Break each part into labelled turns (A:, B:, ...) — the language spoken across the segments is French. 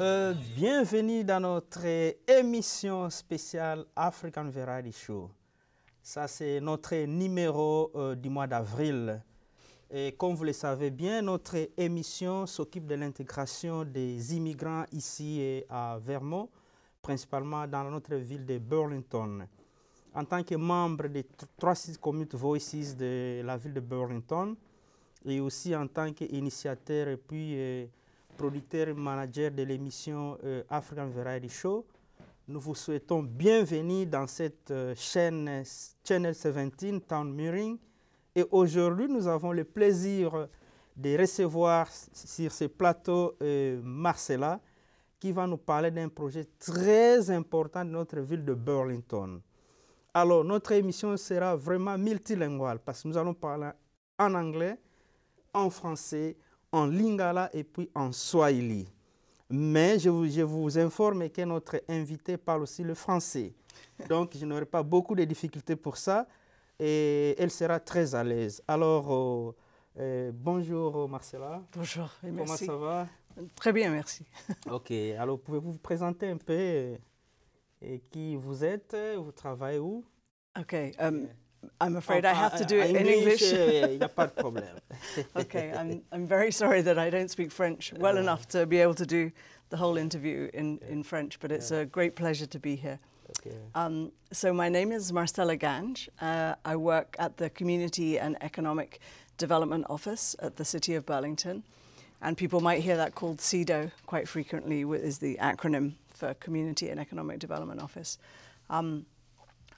A: Euh, bienvenue dans notre émission spéciale African Variety Show. Ça, c'est notre numéro euh, du mois d'avril. Et comme vous le savez bien, notre émission s'occupe de l'intégration des immigrants ici et à Vermont, principalement dans notre ville de Burlington. En tant que membre des trois communes Voices de la ville de Burlington, et aussi en tant qu'initiateur et puis euh, producteur et manager de l'émission euh, African Variety Show. Nous vous souhaitons bienvenue dans cette euh, chaîne Channel 17 Town Muring. Et aujourd'hui, nous avons le plaisir de recevoir sur ce plateau Marcella qui va nous parler d'un projet très important de notre ville de Burlington. Alors, notre émission sera vraiment multilinguale parce que nous allons parler en anglais, en français, en lingala et puis en swahili. Mais je vous, vous informe que notre invité parle aussi le français. Donc, je n'aurai pas beaucoup de difficultés pour ça et elle sera très à l'aise. Alors, euh, euh, bonjour euh, marcella
B: Bonjour et Comment ça
A: va Très bien, merci. ok, alors pouvez-vous vous présenter un peu et qui vous êtes Vous travaillez où Ok, I'm afraid oh, I have to uh, do uh, it in English. yeah,
B: okay, I'm, I'm very sorry that I don't speak French well uh, enough to be able to do the whole interview in, yeah. in French, but it's yeah. a great pleasure to be here. Okay. Um, so my name is Marcella Gange. Uh, I work at the Community and Economic Development Office at the City of Burlington. And people might hear that called CEDO quite frequently, is the acronym for Community and Economic Development Office. Um,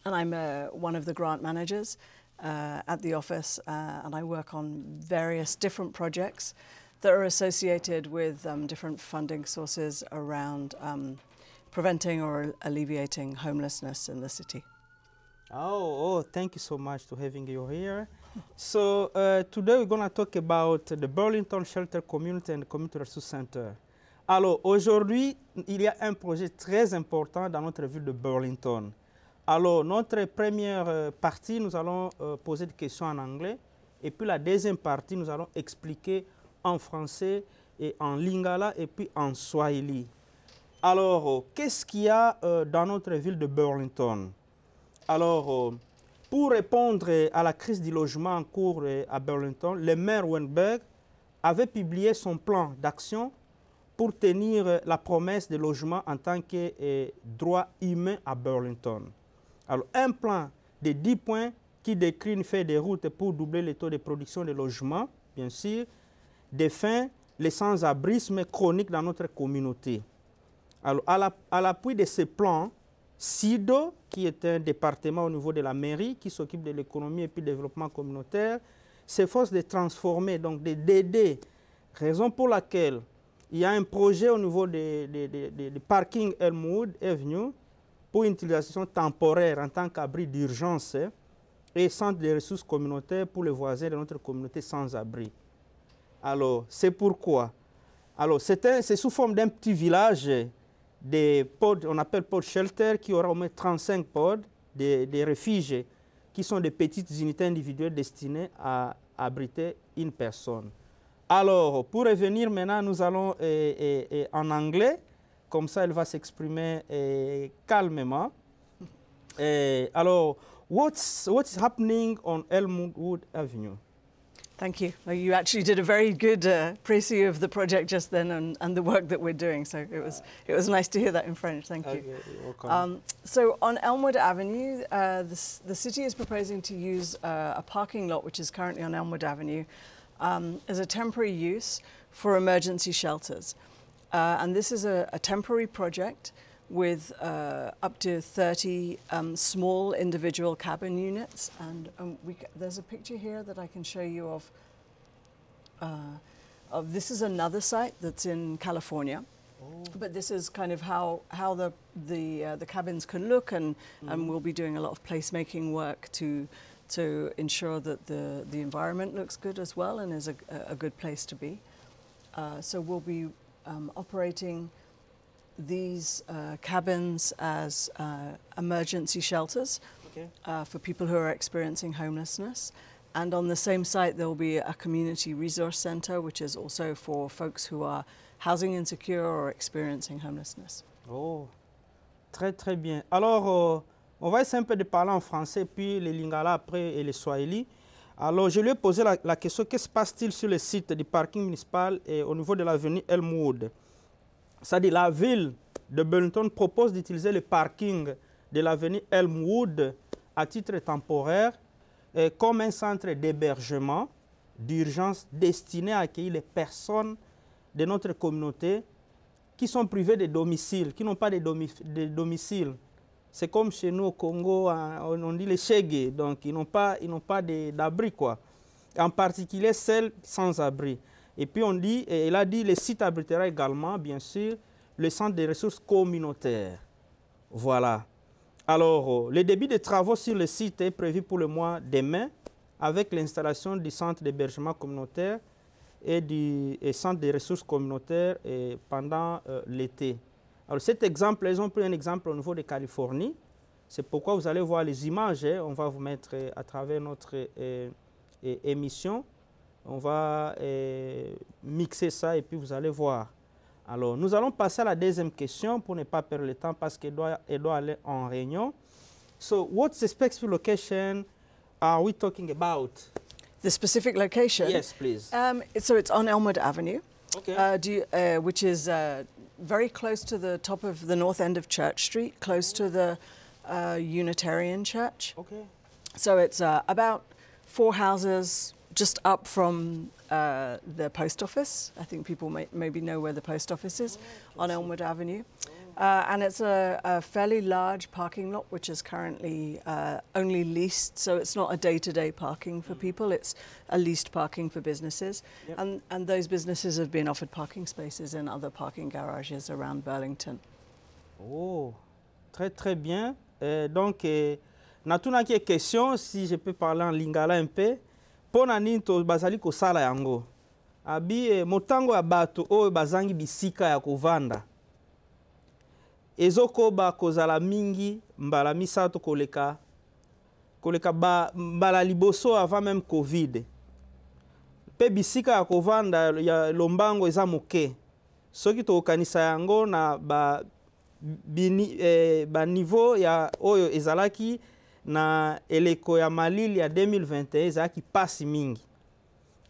B: and I'm uh, one of the grant managers uh, at the office, uh, and I work on various different projects that are associated with um, different funding sources around um, preventing or alleviating homelessness in the city.
A: Oh, oh, thank you so much for having you here. so uh, today we're going to talk about the Burlington Shelter Community and Community Resource Center. Alors aujourd'hui, il y a un projet très important dans notre ville de Burlington. Alors, notre première euh, partie, nous allons euh, poser des questions en anglais. Et puis la deuxième partie, nous allons expliquer en français et en lingala et puis en swahili. Alors, euh, qu'est-ce qu'il y a dans notre ville de Burlington Alors, pour répondre à la crise du logement en cours à Burlington, le maire Weinberg avait publié son plan d'action pour tenir la promesse de logement en tant que droit humain à Burlington. Alors, un plan de 10 points qui décrit une des de route pour doubler le taux de production de logements, bien sûr, des fins, les sans-abrisme chronique dans notre communauté. Alors, à l'appui de ce plan, SIDO, qui est un département au niveau de la mairie qui s'occupe de l'économie et puis du développement communautaire, s'efforce de transformer, donc d'aider. Raison pour laquelle il y a un projet au niveau du parking Elmwood Avenue pour une utilisation temporaire en tant qu'abri d'urgence et centre de ressources communautaires pour les voisins de notre communauté sans abri. Alors, c'est pourquoi. Alors, c'est sous forme d'un petit village des pods, on appelle pod shelter, qui aura au moins 35 pods, des, réfugiés, qui sont des petites unités individuelles destinées à abriter une personne. Alors, pour revenir maintenant, nous allons en anglais. Comme ça, elle va s'exprimer eh, calmement. Eh, alors, what's, what's happening on Elmwood Avenue? Thank
B: you. Well, you actually did a very good uh, preview of the project just then and, and, the work that we're doing. So it was it was nice to hear that in French. Thank you. Okay, um, so on Elmwood Avenue, uh, the, the, city is proposing to use uh, a parking lot which is currently on Elmwood Avenue um, as a temporary use for emergency shelters. Uh, and this is a, a temporary project with uh, up to 30 um, small individual cabin units. And um, we, there's a picture here that I can show you of, uh, of this is another site that's in California. Oh. But this is kind of how, how the, the, uh, the cabins can look and, mm. and we'll be doing a lot of placemaking work to, to ensure that the, the environment looks good as well and is a, a good place to be. Uh, so we'll be um, operating these uh, cabins as uh, emergency shelters okay. uh, for people who are experiencing homelessness. And on the same site, there will be a community resource center, which is also for folks who are housing insecure or
A: experiencing homelessness. Oh, très très bien. Alors, euh, on va essayer un peu de parler en français, puis les Lingala après et les Swahili. Alors, je lui ai posé la, question qu'est-ce qui se passe-t-il sur le site du parking municipal et au niveau de l'avenue Elmwood C'est-à-dire, la ville de Burlington propose d'utiliser le parking de l'avenue Elmwood à titre temporaire euh, comme un centre d'hébergement d'urgence destiné à accueillir les personnes de notre communauté qui sont privées de domicile, qui n'ont pas de domicile c'est comme chez nous au Congo, hein, on dit les chégues, donc ils n'ont pas, ils pas d'abri, quoi. En particulier celles sans abri. Et puis on dit, et il a dit le site abritera également, bien sûr, le centre des ressources communautaires. Voilà. Alors, euh, le début des travaux sur le site est prévu pour le mois de mai, avec l'installation du centre d'hébergement communautaire et du centre des ressources communautaires pendant euh, l'été. Alors cet exemple, ils ont pris un exemple au niveau de Californie. C'est pourquoi vous allez voir les images. Hein. On va vous mettre euh, à travers notre euh, émission. On va euh, mixer ça et puis vous allez voir. Alors nous allons passer à la deuxième question pour ne pas perdre le temps parce qu'elle doit, elle doit aller en réunion. So what's the specific location are we talking about? The specific location? Yes, please.
B: Um, so it's on Elmwood Avenue. okay. Uh, you, uh, which is uh, very close to the top of the north end of Church Street, close to the uh, Unitarian Church. Okay. So it's uh, about four houses just up from uh, the post office. I think people may, maybe know where the post office is oh, on Elmwood Avenue. Oh. Uh, and it's a, a, fairly large parking lot, which is currently uh, only leased. So it's not a day-to-day -day parking for mm. people. It's a leased parking for businesses, yep. and and those businesses have been offered parking spaces in other parking garages
A: around Burlington. Oh, très très bien. Euh, donc, euh, natuna qui question, si je peux parler en lingala un peu, Ponani to bazali ko sala yango. Abi eh, motango abato o bazangi bisika ya kovanda. ezokoba kozala mingi mbala misato koleka koleka ba, mbala liboso avant même covid mpe bisika ya kovanda ya lombango eza moke soki tokokanisa yango na ba, bini, eh, baniveau ya oyo ezalaki na eleko ya malili ya 2021 ezalaki mpasi mingi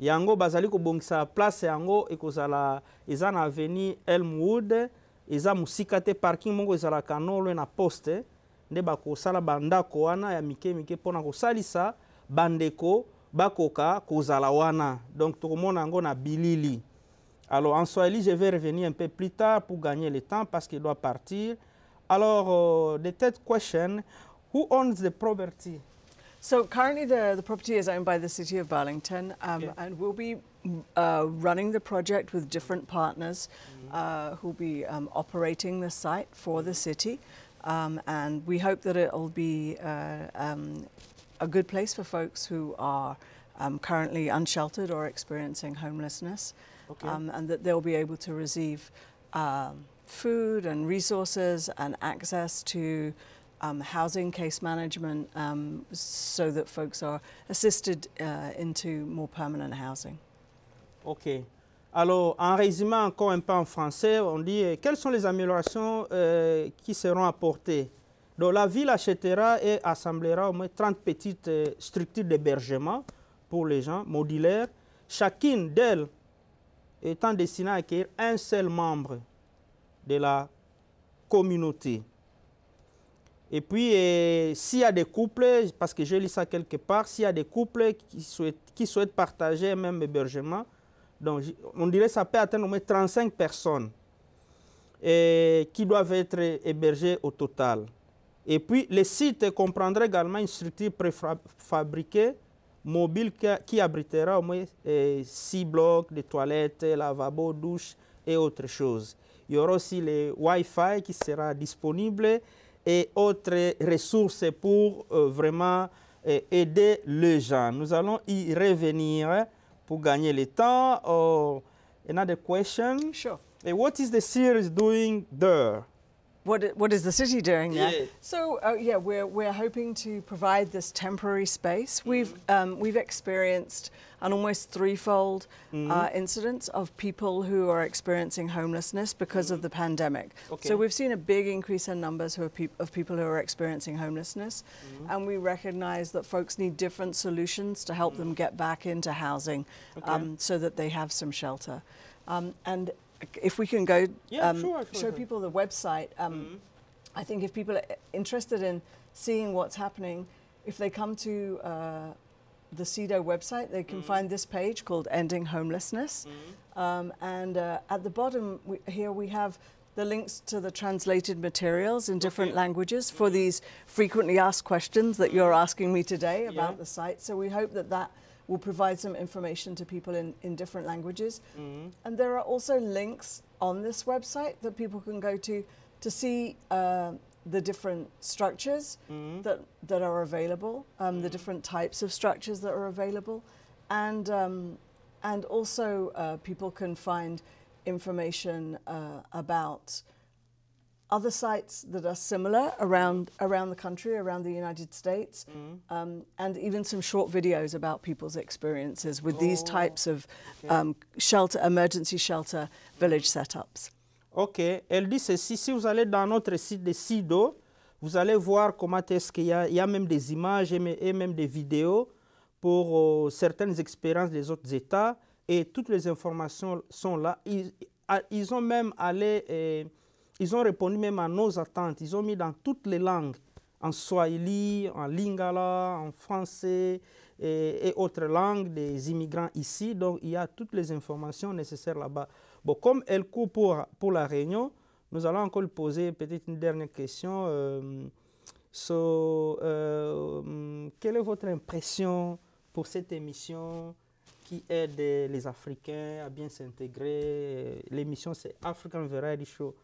A: yango bazali kobongisa place yango ekozala eza na avenue elmwood eza mosika te parking moko ezalaka nolo na poste nde bakosala bandako wana ya mike mike mpona kosalisa bandeko bakoka kozala wana donc tokomona yango na bilili alors en swahili je vais revenir un peu plus tard pour gagner le temps parce qu'il doit partir alors uh, the third question who owns the property So currently the, the property is owned by the city of Burlington um, and
B: will be uh, running the project with different partners mm-hmm. uh, who'll be um, operating the site for the city. Um, and we hope that it'll be uh, um, a good place for folks who are um, currently unsheltered or experiencing homelessness. Okay. Um, and that they'll be able to receive um, food and resources and access to housing case management so that folks are assisted uh, into more permanent housing.
A: Ok. Alors, en résumant encore un peu en français, on dit euh, quelles sont les améliorations euh, qui seront apportées Donc, la ville achètera et assemblera au moins 30 petites euh, structures d'hébergement pour les gens modulaires, chacune d'elles étant destinée à accueillir un seul membre de la communauté. Et puis, s'il y a des couples, parce que j'ai lu ça quelque part, s'il y a des couples qui souhaitent, qui souhaitent partager un même hébergement, donc, on dirait que ça peut atteindre au moins 35 personnes et, qui doivent être hébergées au total. Et puis, le site comprendra également une structure préfabriquée mobile qui, abritera au moins 6 six blocs de toilettes, lavabos, douches et autres choses. Il y aura aussi le Wi-Fi qui sera disponible et autres ressources pour euh, vraiment euh, aider les gens. Nous allons y revenir. pour gagner le temps. Or another question. Sure. what is the series doing there? What, what is the city doing there? Yeah.
B: So uh, yeah, we're, we're hoping to provide this temporary space. Mm -hmm. We've um, we've experienced and almost threefold mm. uh, incidence of people who are experiencing homelessness because mm. of mm-hmm. the pandemic. Okay. So we've seen a big increase in numbers pe of people who are experiencing homelessness, mm. and we recognize that folks need different solutions to help them get back into housing okay. um, so that they have some shelter. Um, and if we can go yeah, um, sure, sure, show sure. people the website, um, I think if people are interested in seeing what's happening, if they come to uh, the CEDO website, they can mm. find this page called Ending Homelessness. Mm. Um, and uh, at the bottom we, here we have the links to the translated materials in different okay. languages for these frequently asked questions that you're asking me today about yeah. the site. So we hope that that will provide some information to people in, in different languages. Mm. And there are also links on this website that people can go to to see uh, the different structures mm. that, that are available, um, mm. the different types of structures that are available. And, um, and also, uh, people can find information uh, about other sites that are similar around, around the country, around the United States, mm. um, and even some short videos about people's experiences with oh. these types
A: of okay. Um,
B: shelter, emergency shelter village setups. Ok, elle
A: dit ceci, si vous allez dans notre site de SIDO, vous allez voir comment est-ce qu'il y, y a, même des images et même des vidéos pour euh, certaines expériences des autres États et toutes les informations sont là. Ils, ah, ont même allé, euh, ils ont répondu même à nos attentes. Ils ont mis dans toutes les langues, en Swahili, en Lingala, en français et autres langues des immigrants ici. Donc il y a toutes les informations nécessaires là-bas. Bon, comme elle court pour, pour la réunion, nous allons encore lui poser peut-être une dernière question. Euh, so, euh, quelle est votre impression pour cette émission qui aide les Africains à bien s'intégrer? L'émission, c'est African Variety Show.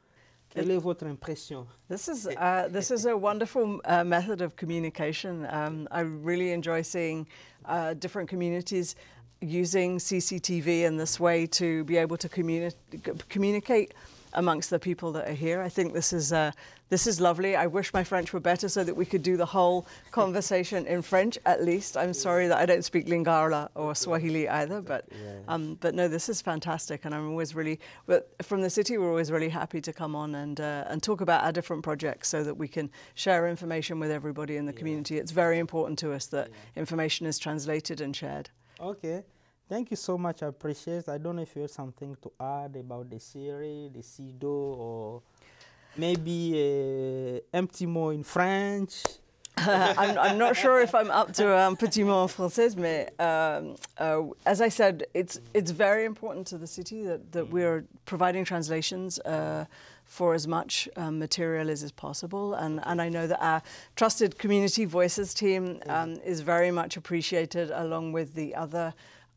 A: Quelle est votre impression? This is, uh, this is a wonderful
B: uh, method of communication. Um, I really enjoy seeing uh, different communities using CCTV in this way to be able to communi communicate amongst the people that are here. I think this is uh, this is lovely. I wish my French were better so that we could do the whole conversation in French at least. I'm sorry that I don't speak Lingala or Swahili either, but um, but no, this is fantastic, and I'm always really. But from the city, we're always really happy to come on and uh, and talk about our different projects so that we can share information with everybody in the yeah. community. It's very important to us that yeah. information is translated and shared.
A: Okay. Thank you so much. I appreciate. I don't know if you have something to add about the series, the Sido, or maybe uh, empty more in French. I'm,
B: I'm, not sure if I'm up to a um, petit mot en français, but um, uh, as I said, it's it's very important to the city that, that we're mm. providing translations. Uh, for as much um, material as is possible. And, and I know that our trusted community voices team um, is very much appreciated along with the other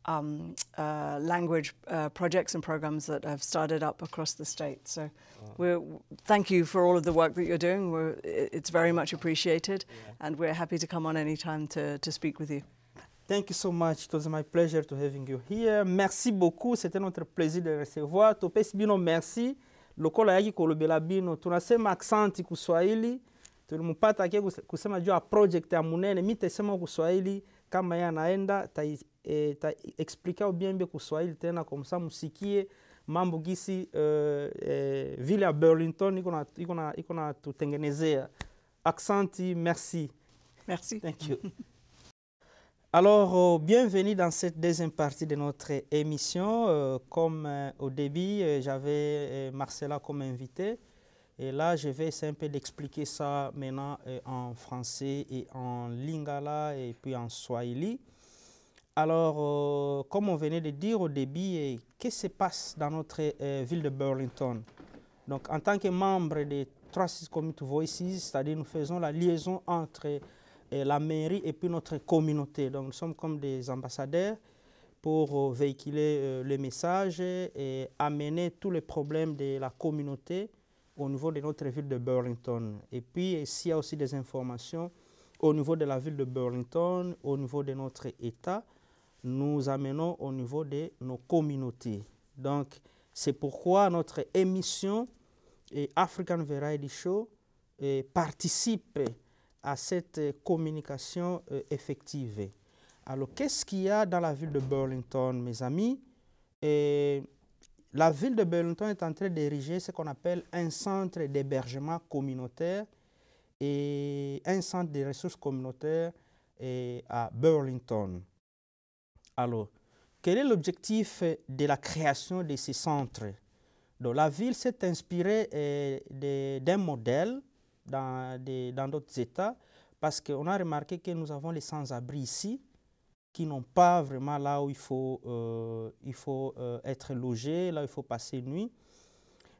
B: um, uh, language uh, projects and programs that have started up across the state. So we thank you for all of the work that you're doing. We're, it's very much appreciated yeah. and we're happy to
A: come on any time to, to speak with you. Thank you so much. It was my pleasure to having you here. Merci beaucoup. C'était notre plaisir de recevoir. Topes Bino, merci. lokola yaki kolobela bino tunasema aksanti kuswahili tulimpata akie kusema juu ya project ya munene mi taisema kuswahili kama ye anaenda taexplika e, ta ubiembe kuswahili tena komsa musikie mambo gisi uh, eh, vile ya burlington iko natutengenezea aksanti merci merci thank you Alors, euh, bienvenue dans cette deuxième partie de notre émission. Euh, comme euh, au début, j'avais Marcella comme invité. Et là, je vais essayer un d'expliquer ça maintenant en français et en lingala et puis en swahili. Alors, comme on venait de dire au début, qu'est-ce qui se passe dans notre ville de Burlington Donc, en tant que membre des Trusted Community Voices, c'est-à-dire nous faisons la liaison entre la mairie et puis notre communauté. Donc nous sommes comme des ambassadeurs pour euh, véhiculer euh, le message et amener tous les problèmes de la communauté au niveau de notre ville de Burlington. Et puis, s'il y a aussi des informations au niveau de la ville de Burlington, au niveau de notre État, nous amenons au niveau de nos communautés. Donc, c'est pourquoi notre émission et African Variety Show et euh, participe à cette euh, communication euh, effective. Alors, qu'est-ce qu'il y a dans la ville de Burlington, mes amis Et euh, La ville de Burlington est en train d'ériger ce qu'on appelle un centre d'hébergement communautaire et un centre de ressources communautaires et à Burlington. Alors, quel est l'objectif de la création de ces centres donc, La ville s'est inspirée d'un modèle dans d'autres États, parce qu'on a remarqué que nous avons les sans-abri ici qui n'ont pas vraiment là où il faut, euh, il faut euh, être logé, là où il faut passer une nuit.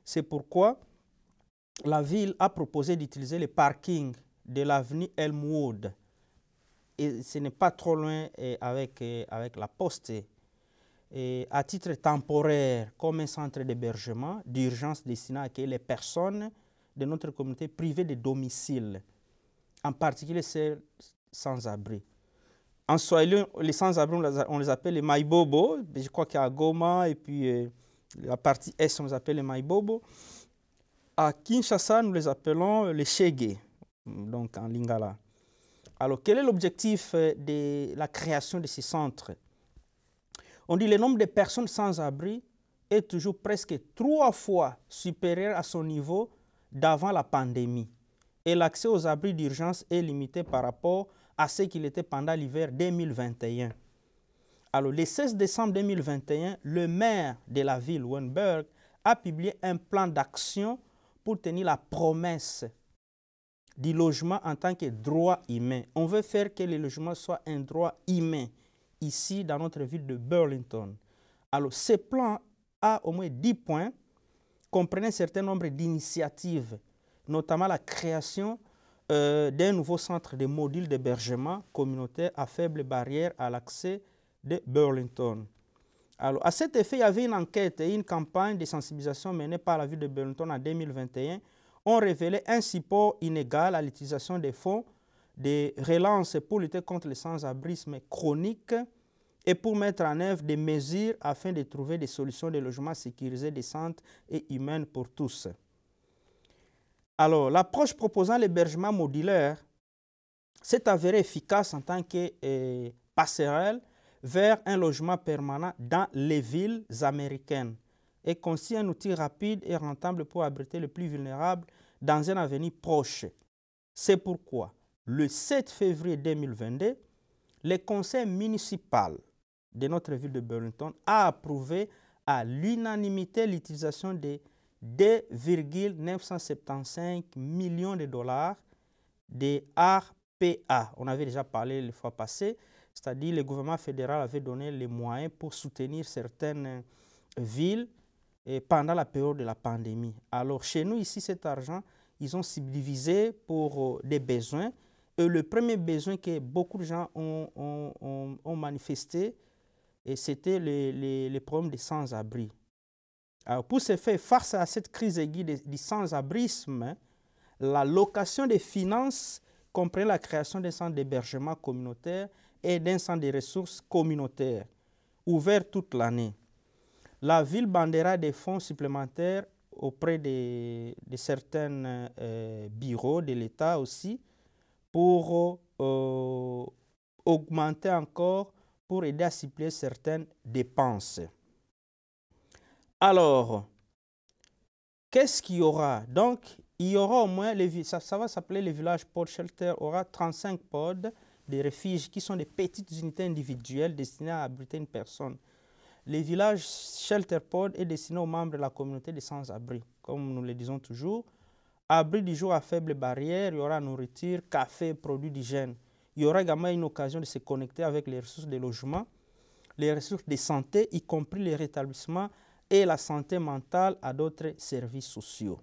A: C'est pourquoi la ville a proposé d'utiliser les parkings de l'avenue Elmwood. Et ce n'est pas trop loin avec, avec la poste. Et à titre temporaire, comme un centre d'hébergement d'urgence destiné à accueillir les personnes de notre communauté privée de domicile, en particulier celles sans-abri. En Swahili, les sans-abri, on, les appelle les Maibobo, je crois qu'à Goma et puis euh, la partie Est, on les appelle les Maibobo. À Kinshasa, nous les appelons les Chege, donc en Lingala. Alors, quel est l'objectif euh, de la création de ces centres On dit que le nombre de personnes sans abri est toujours presque trois fois supérieur à son niveau d'avant la pandémie et l'accès aux abris d'urgence est limité par rapport à ce qu'il était pendant l'hiver 2021. Alors, le 16 décembre 2021, le maire de la ville, Wenberg, a publié un plan d'action pour tenir la promesse du logement en tant que droit humain. On veut faire que le logement soit un droit humain ici dans notre ville de Burlington. Alors, ce plan a au moins 10 points comprenait un certain nombre d'initiatives, notamment la création euh, d'un nouveau centre de modules d'hébergement communautaire à faible barrière à l'accès de Burlington. Alors, à cet effet, il y avait une enquête et une campagne de sensibilisation menée par la ville de Burlington en 2021 ont révélé un support inégal à l'utilisation des fonds de relance pour lutter contre le sans-abrisme chronique et pour mettre en œuvre des mesures afin de trouver des solutions de logements sécurisés, décentes et humaines pour tous. Alors, l'approche proposant l'hébergement modulaire s'est avérée efficace en tant que euh, passerelle vers un logement permanent dans les villes américaines et constitue un outil rapide et rentable pour abriter les plus vulnérables dans un avenir proche. C'est pourquoi, le 7 février 2022, le conseil municipal de notre ville de Burlington a approuvé à l'unanimité l'utilisation de 2,975 millions de dollars des RPA. On avait déjà parlé les fois passées, c'est-à-dire le gouvernement fédéral avait donné les moyens pour soutenir certaines euh, villes pendant la période de la pandémie. Alors chez nous, ici, cet argent, ils ont subdivisé pour euh, des besoins. Et le premier besoin que beaucoup de gens ont manifesté, et c'était les, les, problèmes des sans-abri. pour ce faire face à cette crise aiguë du sans-abrisme, hein, la location des finances comprend la création d'un centre d'hébergement communautaire et d'un centre de ressources communautaires, ouvert toute l'année. La ville bandera des fonds supplémentaires auprès de, de certains euh, bureaux de l'État aussi pour euh, augmenter encore pour aider à cibler certaines dépenses. Alors, qu'est-ce qu'il y aura Donc, il y aura au moins, les, ça, va s'appeler les villages pod shelter, aura 35 pods des refuges qui sont des petites unités individuelles destinées à abriter une personne. Les villages shelter pod est destiné aux membres de la communauté des sans-abri, comme nous le disons toujours. Abri du jour à faible barrière, il y aura nourriture, café, produits d'hygiène. Il y aura également une occasion de se connecter avec les ressources de logement, les ressources de santé, y compris les rétablissements et la santé mentale à d'autres services sociaux.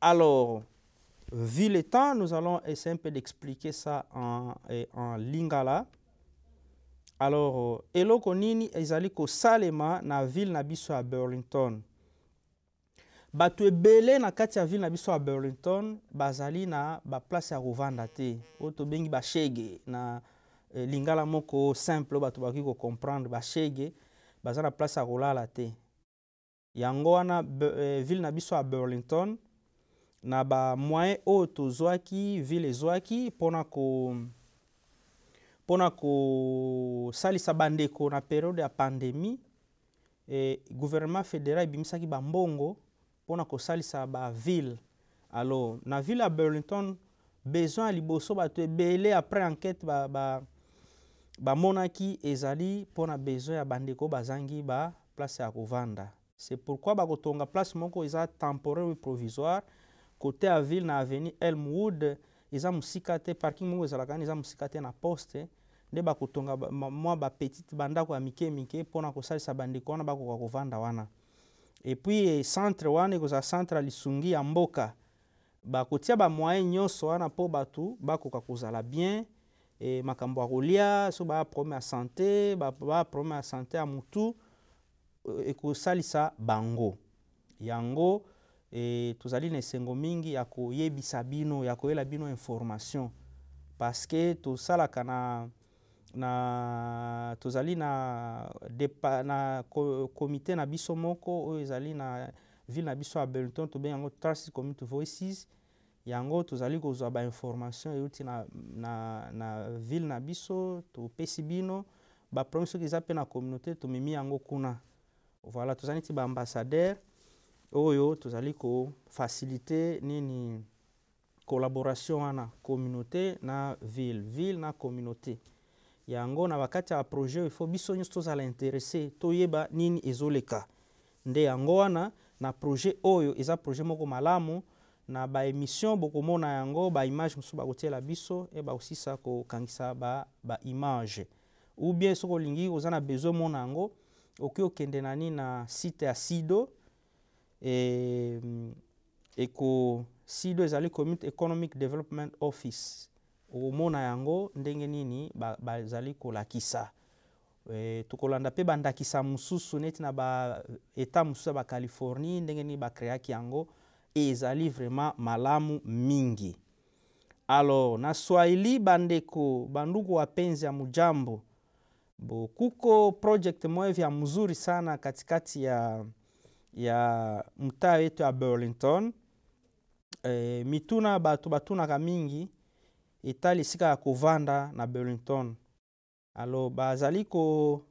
A: Alors, vu le temps, nous allons essayer un peu d'expliquer ça en, lingala. Alors, eloko ezali na ville na biso Burlington? bato ebele na kati ya ville na biso ya burlington bazali na baplace ya kovanda te oyo tobengi bashege na eh, lingala moko simple oyo bato bakoki kocomprendre bashege baza na place ya kolala te yango wana eh, ville na biso ya burlington na bamoyen oyo tozwaki ville ezwaki mpona ko mpona kosalisa bandeko na periode ya pandémie eh, gouvernement fédéral ebimisaki bambongo mpona kosalisa baville alors na ville ya burlington besoin ya liboso bato ebele après enquête bamonaki ba, ba ezali mpona besoin ya bandeko bazangi ba place ya kovanda c'est pourquoi bakotonga place moko eza temporaire ou provisoire côté ya ville na avenue elmwood eza mosika te parking moko ezalaka nani eza mosika te na poste nde bakotonga mwa bapetite bandako ya mike mike mpona kosalisa bandeko wana bakoka kovanda wana epuis e eh, centre wana ekozala centre ya lisungi ya mboka bakotia bamoyen nyonso wana mpo bato bakoka kozala bien e, makambo ya kolia so baya probleme ya sante baya probleme ya sante ya motu eh, ekosalisa bango yango e, tozali na esengo mingi ya koyebisa bino ya koyela bino information parce que tosalaka na na tozali na, depa, na komite na biso moko oyo ezali na ville na biso ya Burlington tobengi yango Transit Community Voices yango tozali kozwa bainformation euti na, na, na ville na biso topesi bino baproblème soki eza mpe na communauté tomemi yango kuna voilà tozali neti baambassadeur oyo tozali kofasilite nini collaboration wana communauté na ville ville na communauté yango na bakati ya projet ifo biso nyonso tozala interese toyeba nini ezoleka nde yango wana na projet oyo eza projet moko malamu na baémission bokomona yango baimage mosusu bakotiela biso e bakosisa kokangisa baimage ba ou bien soki olingi oza na besoin mona yango okoki okende nani na site ya sido e, eko sido ezali community economic development office omona yango ndenge nini bazali ba kolakisa e, tokolanda mpe bandakisa mosusu neti na baeta mosusu ya bacalifornie ndenge nini bakreaki yango e, ezali vraiment malamu mingi alors na swahili bandeko banduku wa penzi ya mujambo bokuko kuko project moya vya mzuri sana katikati ya, ya mtaa yetu ya burlington e, mituna bato batunaka mingi etali esika ya kovanda na burlington alo bazali ko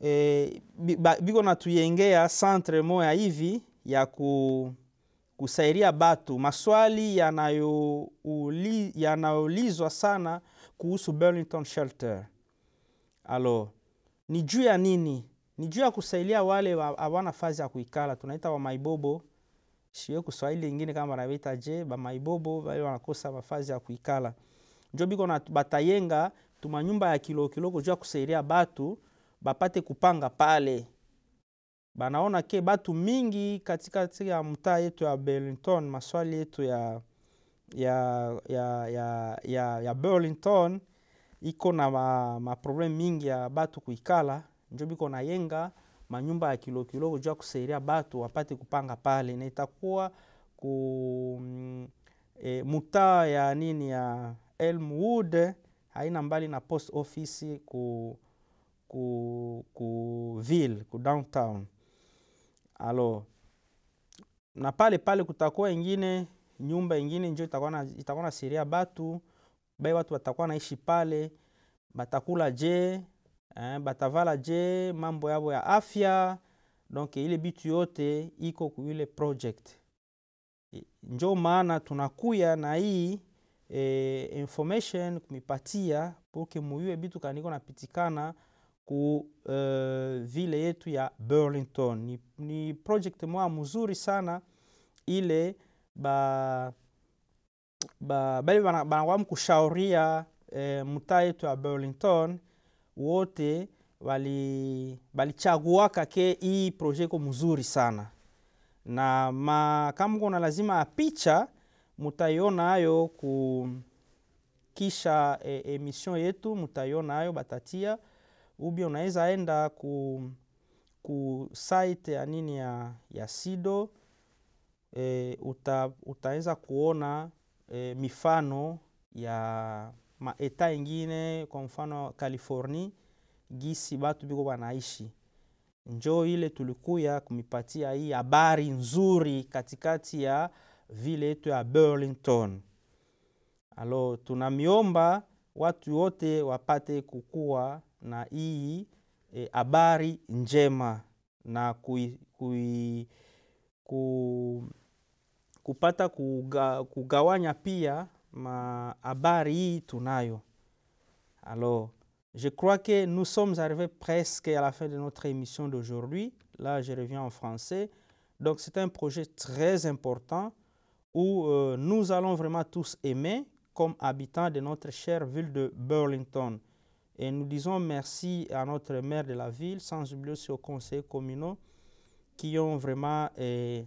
A: e, eh, biko na tuyengea centre mo ya hivi ya ku, kusairia batu maswali yanayoulizwa ya sana kuhusu burlington shelter alo ni juu ya nini ni juu ya kusailia wale hawana fazi ya kuikala tunaita wamaibobo sio kuswahili ingine kama banaita je bamaibobo wale wanakosa mafazi ya kuikala njo biko na batayenga tuma nyumba ya kilo kilo kujua kuseria batu bapate kupanga pale banaona ke batu mingi katika ya mtaa yetu ya Burlington, maswali yetu ya, ya, ya, ya, ya, ya Burlington iko na ma, ma problem mingi ya batu kuikala, njo biko na yenga manyumba ya kilo kilo kujua kusaidia batu wapate kupanga pale, na itakuwa ku mm, e, eh, mutaa ya nini ya Elmwood haina mbali na post office ku, ku, ku ville ku downtown alo, na pale pale kutakuwa ingine nyumba ingine njo itakuwa na siria batu bai, watu watakuwa naishi pale, batakula je eh, batavala je mambo yavo ya afya donc ile bitu yote iko kuile project e, njo maana tunakuya na hii e, information kumipatia poke muyue bitu kaniko napitikana ku uh, vile yetu ya Burlington. Ni, ni project moya mzuri sana ile ba ba bale mkushauria eh, mtaa yetu ya Burlington wote balichaguaka ke hii proje iko mzuri sana na makamkona lazima apicha mutaiona ayo ku kisha e, emission yetu mutaiona ayo batatia ubi unaweza enda ku, ku site ya nini ya, ya sido e, uta, utaweza kuona e, mifano ya maeta ingine kwa mfano California gisi batu biko banaishi, njo ile tulikuya kumipatia hii habari nzuri katikati ya vile yetu ya Burlington. Alo, tunamiomba watu wote wapate kukuwa na hii eh, habari e, njema na kui, kui, ku, kupata kuga, kugawanya pia habari tunayo. Alors, je crois que nous sommes arrivés presque à la fin de notre émission d'aujourd'hui. Là, je reviens en français. Donc, c'est un projet très important où euh, nous allons vraiment tous aimer comme habitants de notre chère ville de Burlington. Et nous disons merci à notre maire de la ville, sans oublier aussi aux conseillers communaux qui ont vraiment... Eh,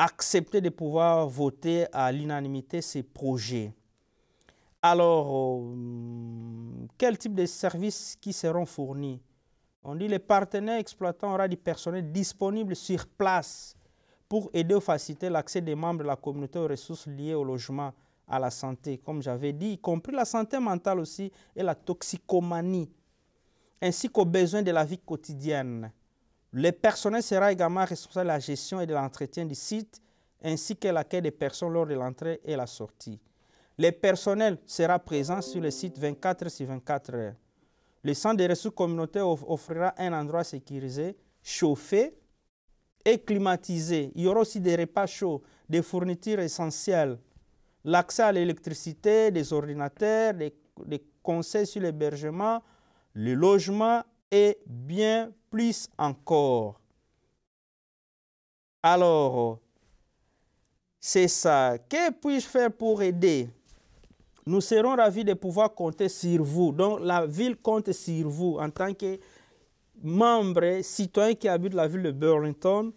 A: accepter de pouvoir voter à l'unanimité ces projets. Alors, euh, quel type de services qui seront fournis On dit les partenaires exploitants aura du personnel disponible sur place pour aider ou faciliter l'accès des membres de la communauté aux ressources liées au logement, à la santé, comme j'avais dit, y compris la santé mentale aussi et la toxicomanie, ainsi qu'aux besoins de la vie quotidienne. Le personnel sera également responsable de la gestion et de l'entretien du site, ainsi que l'accueil des personnes lors de l'entrée et la sortie. Le personnel sera présent sur le site 24 sur 24 heures. Le centre des ressources communautaires offrira un endroit sécurisé, chauffé et climatisé. Il y aura aussi des repas chauds, des fournitures essentielles, l'accès à l'électricité, des ordinateurs, des, des conseils sur l'hébergement, le logement et bien plus encore. Alors, c'est ça. Que puis-je faire pour aider Nous serons ravis de pouvoir compter sur vous. Donc, la ville compte sur vous en tant que membre, citoyen qui habite la ville de Burlington.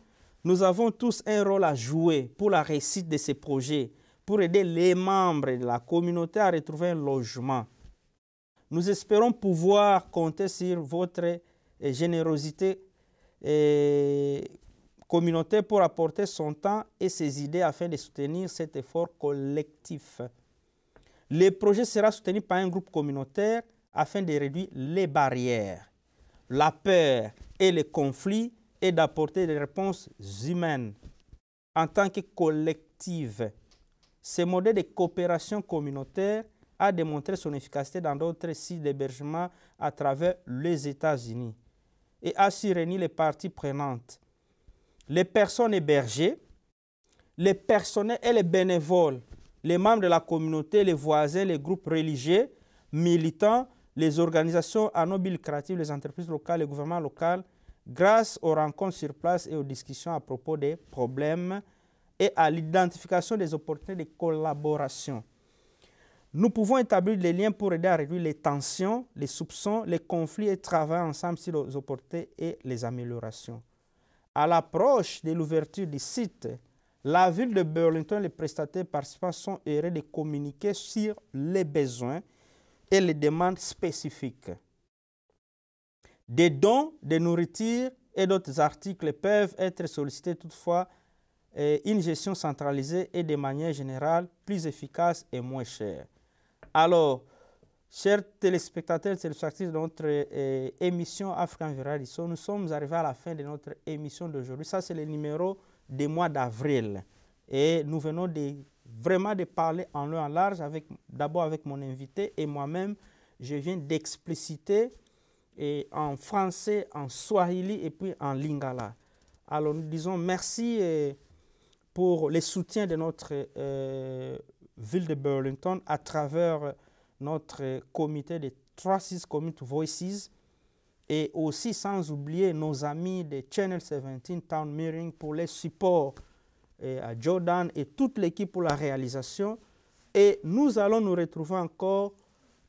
A: Nous avons tous un rôle à jouer pour la réussite de ces projets, pour aider les membres de la communauté à retrouver un logement. Nous espérons pouvoir compter sur votre et générosité communautaire pour apporter son temps et ses idées afin de soutenir cet effort collectif. Le projet sera soutenu par un groupe communautaire afin de réduire les barrières, la peur et les conflits et d'apporter des réponses humaines en tant que collective. Ce modèle de coopération communautaire a démontré son efficacité dans d'autres sites d'hébergement à travers les États-Unis et à les parties prenantes, les personnes hébergées, les personnels et les bénévoles, les membres de la communauté, les voisins, les groupes religieux, militants, les organisations à créatives, les entreprises locales, les gouvernements locaux, grâce aux rencontres sur place et aux discussions à propos des problèmes et à l'identification des opportunités de collaboration. Nous pouvons établir des liens pour aider à réduire les tensions, les soupçons, les conflits et travailler ensemble sur les opportunités et les améliorations. À l'approche de l'ouverture du site, la ville de Burlington et les prestataires participants sont heureux de communiquer sur les besoins et les demandes spécifiques. Des dons des nourritures et d'autres articles peuvent être sollicités toutefois eh, une gestion centralisée et de manière générale plus efficace et moins chère. Alors, chers téléspectateurs, téléspectatrices de notre eh, émission African Viral nous sommes arrivés à la fin de notre émission d'aujourd'hui. Ça, c'est le numéro des mois d'avril. Et nous venons de, vraiment de parler en long en large, avec, d'abord avec mon invité et moi-même. Je viens d'expliciter et en français, en swahili et puis en lingala. Alors nous disons merci eh, pour le soutien de notre eh, ville de Burlington à travers notre comité de Traces Community Voices et aussi sans oublier nos amis de Channel 17 Town Meeting pour les supports eh, à Jordan et toute l'équipe pour la réalisation. Et nous allons nous retrouver encore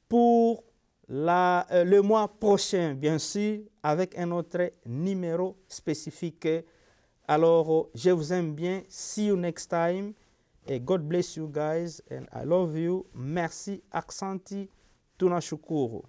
A: pour la, euh, le mois prochain, bien sûr, avec un autre numéro spécifique. Alors, je vous aime bien. See you next time. Et God bless you guys and I love you. Merci Accenti. Tuna shukuru.